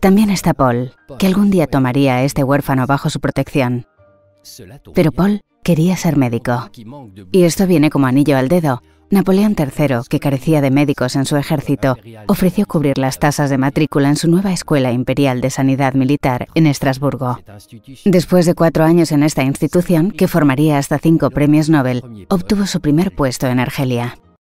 También está Paul, que algún día tomaría a este huérfano bajo su protección. Pero Paul quería ser médico. Y esto viene como anillo al dedo. Napoleón III, que carecía de médicos en su ejército, ofreció cubrir las tasas de matrícula en su nueva Escuela Imperial de Sanidad Militar en Estrasburgo. Después de cuatro años en esta institución, que formaría hasta cinco premios Nobel, obtuvo su primer puesto en Argelia.